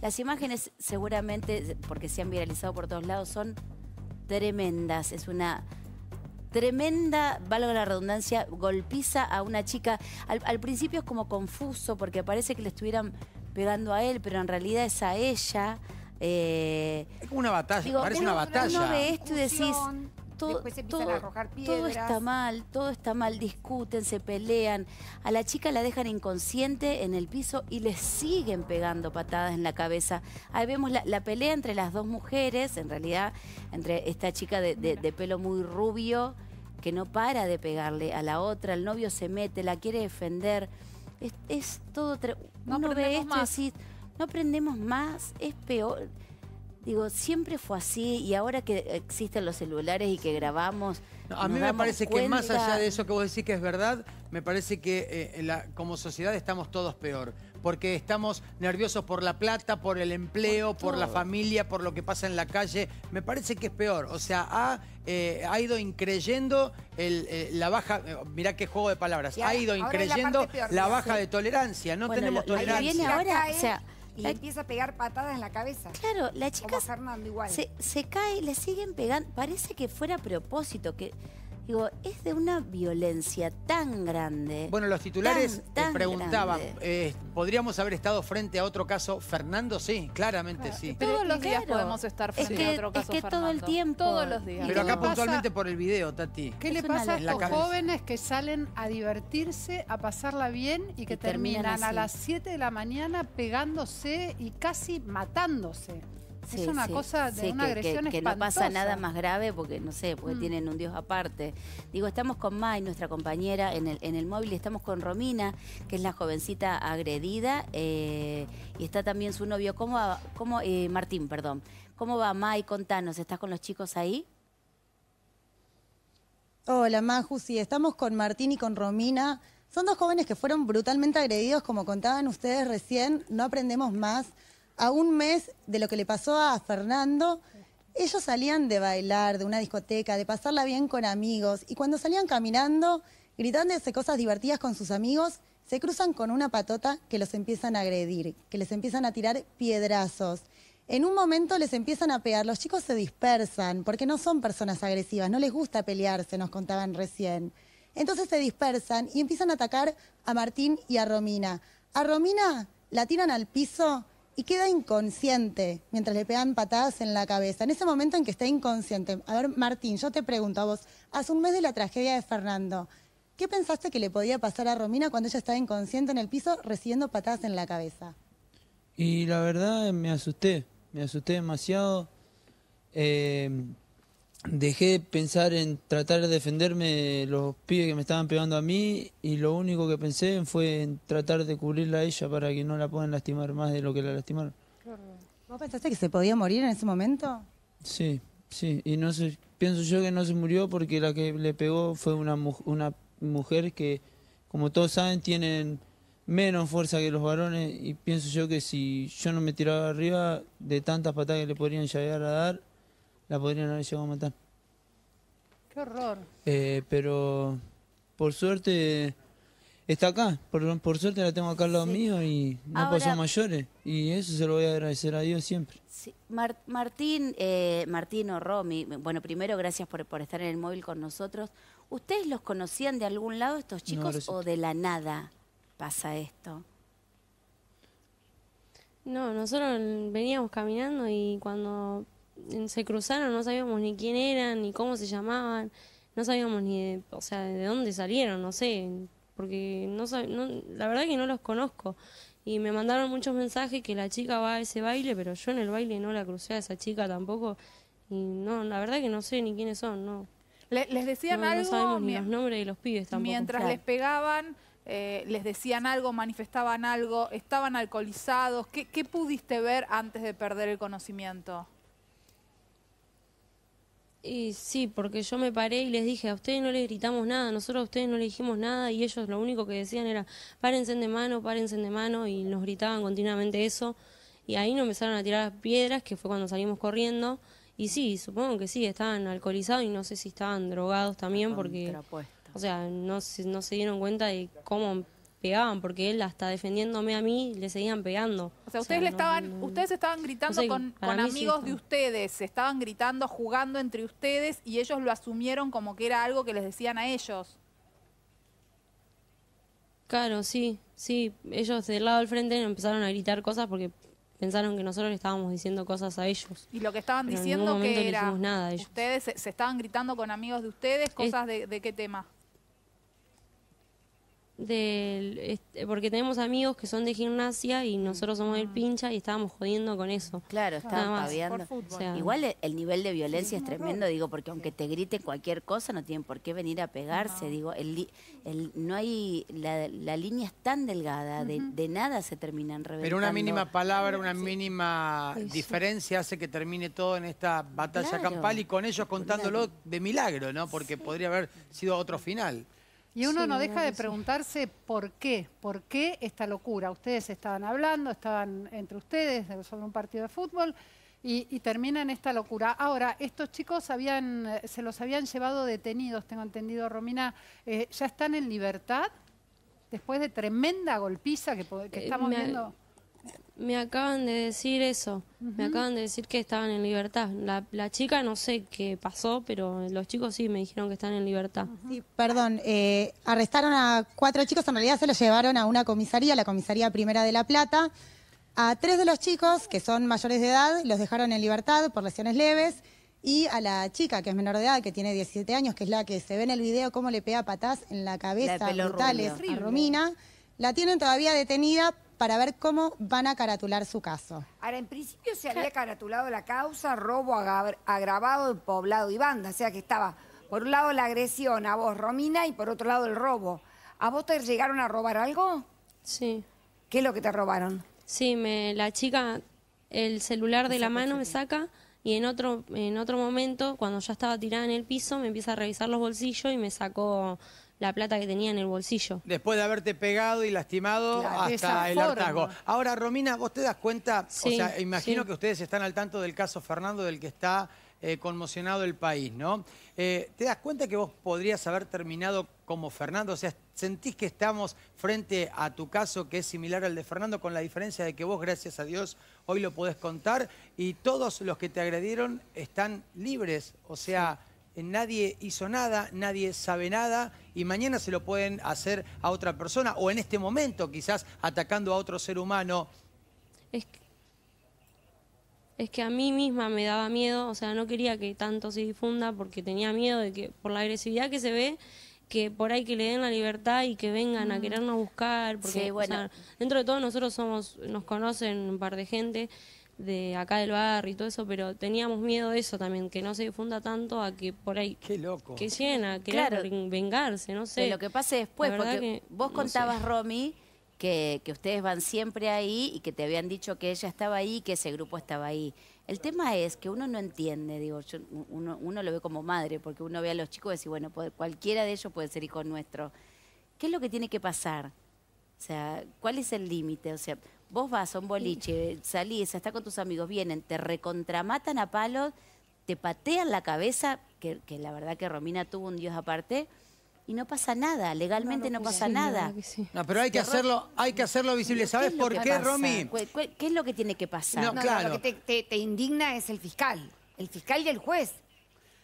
Las imágenes seguramente, porque se han viralizado por todos lados, son tremendas. Es una tremenda, valga la redundancia, golpiza a una chica. Al, principio es como confuso porque parece que le estuvieran pegando a él, pero en realidad es a ella. Eh, es como una batalla, parece una batalla. decís, todo, Después empiezan a arrojar piedras. Todo está mal, todo está mal, discuten, se pelean. A la chica la dejan inconsciente en el piso y le siguen pegando patadas en la cabeza. Ahí vemos la, pelea entre las dos mujeres, en realidad, entre esta chica de, pelo muy rubio que no para de pegarle a la otra, el novio se mete, la quiere defender. Es, todo... No Uno ve esto más. no aprendemos más, es peor. Digo, siempre fue así y ahora que existen los celulares y que grabamos... a mí me parece que más allá de eso que vos decís que es verdad, me parece que eh, como sociedad estamos todos peor. Porque estamos nerviosos por la plata, por el empleo, por, la familia, por lo que pasa en la calle. Me parece que es peor. O sea, ha, eh, ha ido increyendo eh, la baja... mirá qué juego de palabras. ha ido increyendo la, baja de tolerancia. No tenemos tolerancia. ahora, y la... empieza a pegar patadas en la cabeza. Claro, la chica. igual. Se, se cae, le siguen pegando. Parece que fuera a propósito, que Digo, es de una violencia tan grande. Bueno, los titulares eh, preguntaban, eh, ¿podríamos haber estado frente a otro caso? Fernando, sí, claramente ah, sí. todos los días podemos estar frente a otro caso. Es que todo el tiempo. Todos los días. Pero acá puntualmente por el video, Tati. ¿Qué le pasa a los jóvenes que salen a divertirse, a pasarla bien y que terminan, terminan a las 7 de la mañana pegándose y casi matándose? es una cosa de una que, agresión que, que no pasa nada más grave porque, no sé, porque mm. tienen un dios aparte. Digo, estamos con May, nuestra compañera, en el, en el móvil, estamos con Romina, que es la jovencita agredida, eh, y está también su novio, ¿cómo, eh, Martín, perdón. ¿Cómo va May? Contanos, ¿estás con los chicos ahí? Hola, Maju, sí, estamos con Martín y con Romina. Son dos jóvenes que fueron brutalmente agredidos, como contaban ustedes recién, no aprendemos más a un mes de lo que le pasó a Fernando, ellos salían de bailar, de una discoteca, de pasarla bien con amigos, y cuando salían caminando, gritándose cosas divertidas con sus amigos, se cruzan con una patota que los empiezan a agredir, que les empiezan a tirar piedrazos. En un momento les empiezan a pegar, los chicos se dispersan, porque no son personas agresivas, no les gusta pelearse, nos contaban recién. Entonces se dispersan y empiezan a atacar a Martín y a Romina. A Romina la tiran al piso y queda inconsciente mientras le pegan patadas en la cabeza. En ese momento en que está inconsciente, a ver, Martín, yo te pregunto a vos, hace un mes de la tragedia de Fernando, ¿qué pensaste que le podía pasar a Romina cuando ella estaba inconsciente en el piso recibiendo patadas en la cabeza? Y la verdad me asusté, me asusté demasiado. Eh, dejé pensar en tratar de defenderme los pibes que me estaban pegando a mí y lo único que pensé fue en tratar de cubrirla a ella para que no la puedan lastimar más de lo que la lastimaron. ¿Vos pensaste que se podía morir en ese momento? Sí, sí, y no pienso yo que no se murió porque la que le pegó fue una, una mujer que, como todos saben, tienen menos fuerza que los varones y pienso yo que si yo no me tiraba arriba de tantas patadas que le podrían llegar a dar, la podrían haber llegado a matar. Qué horror. Eh, pero por suerte está acá, por, por suerte la tengo acá al lado mío y no pasó mayores. Y eso se lo voy a agradecer a Dios siempre. Martín, eh, Martín o Romy, bueno, primero gracias por, por, estar en el móvil con nosotros. ¿Ustedes los conocían de algún lado estos chicos o de la nada pasa esto? No, nosotros veníamos caminando y cuando se cruzaron, no sabíamos ni quién eran, ni cómo se llamaban, no sabíamos ni de, o sea, de dónde salieron, no sé, porque no, la verdad que no los conozco. Y me mandaron muchos mensajes que la chica va a ese baile, pero yo en el baile no la crucé a esa chica tampoco. Y no, la verdad que no sé ni quiénes son, no. ¿Les decían algo? No sabemos los nombres de los pibes tampoco. Mientras les pegaban, eh, les decían algo, manifestaban algo, estaban alcoholizados. ¿Qué, ¿Qué pudiste ver antes de perder el conocimiento? Y sí, porque yo me paré y les dije, a ustedes no les gritamos nada, nosotros a ustedes no le dijimos nada y ellos lo único que decían era, párense de mano, párense de mano y nos gritaban continuamente eso y ahí nos empezaron a tirar piedras, que fue cuando salimos corriendo y sí, supongo que sí, estaban alcoholizados y no sé si estaban drogados también porque... O sea, no no se dieron cuenta de cómo pegaban, porque él hasta defendiéndome a mí le seguían pegando. O sea, ustedes le estaban, ustedes estaban gritando con, amigos de ustedes, se estaban gritando, jugando entre ustedes y ellos lo asumieron como que era algo que les decían a ellos. Claro, sí, sí. Ellos del lado del frente empezaron a gritar cosas porque pensaron que nosotros le estábamos diciendo cosas a ellos. Y lo que estaban diciendo que era, nada ustedes se, estaban gritando con amigos de ustedes, cosas de, de qué tema del este, porque tenemos amigos que son de gimnasia y mm. nosotros somos el mm. pincha y estábamos jodiendo con eso. Claro, estábamos abierto Igual el, nivel de violencia es tremendo, digo, porque aunque te grite cualquier cosa, no tienen por qué venir a pegarse, digo, el, el, no hay, la, línea es tan delgada, de, nada se terminan reventando. Pero una mínima palabra, una mínima diferencia hace que termine todo en esta batalla campal y con ellos contándolo de milagro, ¿no? Porque podría haber sido otro final. Y uno no deja de preguntarse por qué, por qué esta locura. Ustedes estaban hablando, estaban entre ustedes sobre un partido de fútbol y, terminan esta locura. Ahora, estos chicos habían, eh, se los habían llevado detenidos, tengo entendido, Romina, eh, ¿ya están en libertad? Después de tremenda golpiza que, eh, estamos viendo me acaban de decir eso, me acaban de decir que estaban en libertad. La, chica no sé qué pasó, pero los chicos sí me dijeron que están en libertad. Sí, perdón, eh, arrestaron a cuatro chicos, en realidad se los llevaron a una comisaría, la comisaría primera de La Plata. A tres de los chicos, que son mayores de edad, los dejaron en libertad por lesiones leves. Y a la chica, que es menor de edad, que tiene 17 años, que es la que se ve en el video cómo le pega patas en la cabeza brutales y Romina, la tienen todavía detenida para ver cómo van a caratular su caso. Ahora, en principio se había caratulado la causa robo agravado en poblado y banda, o sea que estaba por un lado la agresión a vos, Romina, y por otro lado el robo. ¿A vos te llegaron a robar algo? Sí. ¿Qué es lo que te robaron? Sí, me, la chica el celular de la mano me saca y en otro, en otro momento, cuando ya estaba tirada en el piso, me empieza a revisar los bolsillos y me sacó la plata que tenía en el bolsillo. Después de haberte pegado y lastimado hasta el hartazgo. Ahora, Romina, vos te das cuenta, o sea, imagino que ustedes están al tanto del caso Fernando, del que está eh, conmocionado el país, ¿no? Eh, ¿Te das cuenta que vos podrías haber terminado como Fernando? O sea, ¿sentís que estamos frente a tu caso que es similar al de Fernando con la diferencia de que vos, gracias a Dios, hoy lo podés contar y todos los que te agredieron están libres? O sea nadie hizo nada, nadie sabe nada y mañana se lo pueden hacer a otra persona o en este momento quizás atacando a otro ser humano. Es que, a mí misma me daba miedo, o sea, no quería que tanto se difunda porque tenía miedo de que por la agresividad que se ve que por ahí que le den la libertad y que vengan a mm. querernos buscar porque bueno. dentro de todo nosotros somos nos conocen un par de gente de acá del barrio y todo eso, pero teníamos miedo de eso también, que no se difunda tanto a que por ahí... Qué loco. Que llena, que claro. vengarse, no sé. lo que pase después, porque vos contabas, Romy, que, que ustedes van siempre ahí y que te habían dicho que ella estaba ahí y que ese grupo estaba ahí. El tema es que uno no entiende, digo, uno, lo ve como madre, porque uno ve a los chicos y dice, bueno, cualquiera de ellos puede ser hijo nuestro. ¿Qué es lo que tiene que pasar? O sea, ¿cuál es el límite? O sea, Vos vas a un boliche, salís, está con tus amigos, vienen, te recontramatan a palos, te patean la cabeza, que, la verdad que Romina tuvo un dios aparte, y no pasa nada, legalmente no, pasa nada. No, pero hay que hacerlo, hay que hacerlo visible. ¿Sabes por qué, Romi? ¿Qué es lo que tiene que pasar? No, claro. lo que te, indigna es el fiscal, el fiscal y el juez.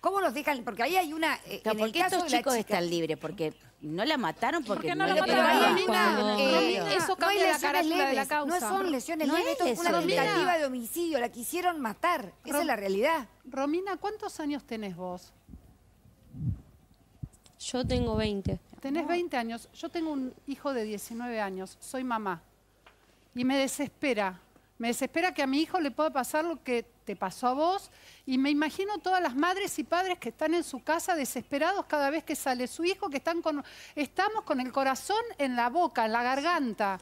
¿Cómo los dejan? Porque ahí hay una... Eh, en ¿Por qué estos chicos están libres? Porque no la mataron porque no, la mataron? eso cambia la cara de la causa. No son lesiones no es una tentativa de homicidio, la quisieron matar. Esa es la realidad. Romina, ¿cuántos años tenés vos? Yo tengo 20. Tenés 20 años. Yo tengo un hijo de 19 años. Soy mamá. Y me desespera me desespera que a mi hijo le pueda pasar lo que te pasó a vos y me imagino todas las madres y padres que están en su casa desesperados cada vez que sale su hijo, que están con, estamos con el corazón en la boca, en la garganta.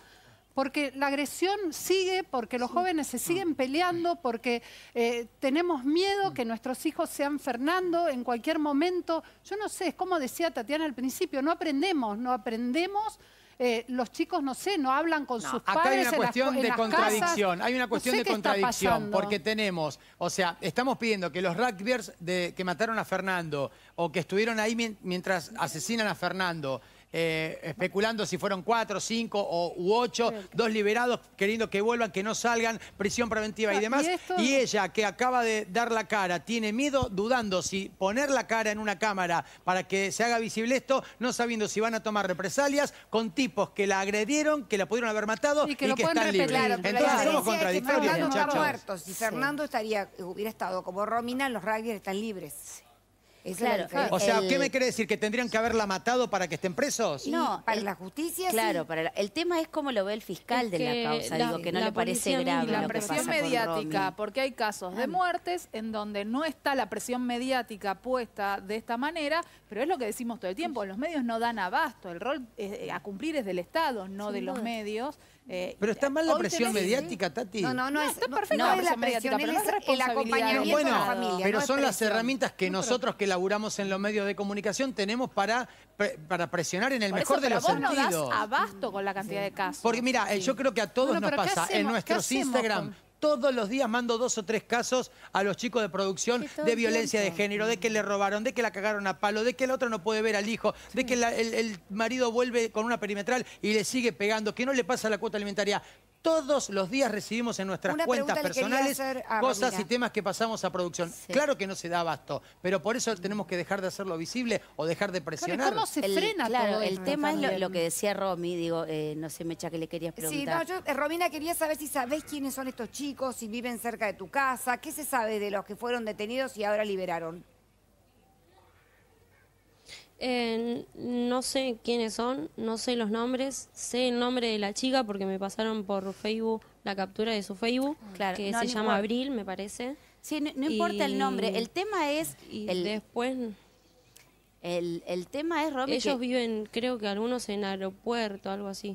Porque la agresión sigue, porque los jóvenes se siguen ah, peleando, porque eh, tenemos miedo que nuestros hijos sean Fernando en cualquier momento. Yo no sé, es como decía Tatiana al principio, no aprendemos, no aprendemos eh, los chicos, no sé, no hablan con sus padres. Acá hay una cuestión de contradicción, hay una cuestión de contradicción, porque tenemos, o sea, estamos pidiendo que los rugbyers que mataron a Fernando o que estuvieron ahí mientras asesinan a Fernando, eh, especulando si fueron cuatro, cinco o, u ocho, dos liberados queriendo que vuelvan, que no salgan, prisión preventiva y demás. ¿Y, ella, que acaba de dar la cara, tiene miedo dudando si poner la cara en una cámara para que se haga visible esto, no sabiendo si van a tomar represalias con tipos que la agredieron, que la pudieron haber matado y que, están libres. Entonces somos contradictorios, Si Fernando estaría, hubiera estado como Romina, los rugbyers están libres o sea, ¿qué me quiere decir? ¿Que tendrían que haberla matado para que estén presos? No, para la justicia Claro, para el tema es cómo lo ve el fiscal de la causa, digo, que no le parece grave. La presión mediática, porque hay casos de muertes en donde no está la presión mediática puesta de esta manera, pero es lo que decimos todo el tiempo, los medios no dan abasto, el rol eh, a cumplir es del Estado, no de los medios. Eh, pero está mal la presión mediática, Tati. No, no, no, está es la presión, pero es el acompañamiento de la familia. Pero son las herramientas que nosotros que laburamos en los medios de comunicación tenemos para, para presionar en el mejor de los sentidos. No abasto con la cantidad de casos. Porque mira, eh, yo creo que a todos nos pasa en nuestros Instagram. Todos los días mando dos o tres casos a los chicos de producción de violencia de género, de que le robaron, de que la cagaron a palo, de que la otra no puede ver al hijo, de que el marido vuelve con una perimetral y le sigue pegando, que no le pasa la cuota alimentaria. Todos los días recibimos en nuestras cuentas personales cosas y temas que pasamos a producción. Claro que no se da abasto, pero por eso tenemos que dejar de hacerlo visible o dejar de presionar. ¿Cómo se el, frena el tema es lo, que decía Romy, digo, eh, no sé, echa que le querías preguntar. Sí, no, yo, eh, Romina, quería saber si sabés quiénes son estos chicos, si viven cerca de tu casa, qué se sabe de los que fueron detenidos y ahora liberaron. Eh, no sé quiénes son, no sé los nombres, sé el nombre de la chica porque me pasaron por Facebook la captura de su Facebook, mm. que se llama Abril, me parece. Sí, no, importa el nombre, el tema es... Y el, después... El, tema es, Ellos viven, creo que algunos en aeropuerto, algo así.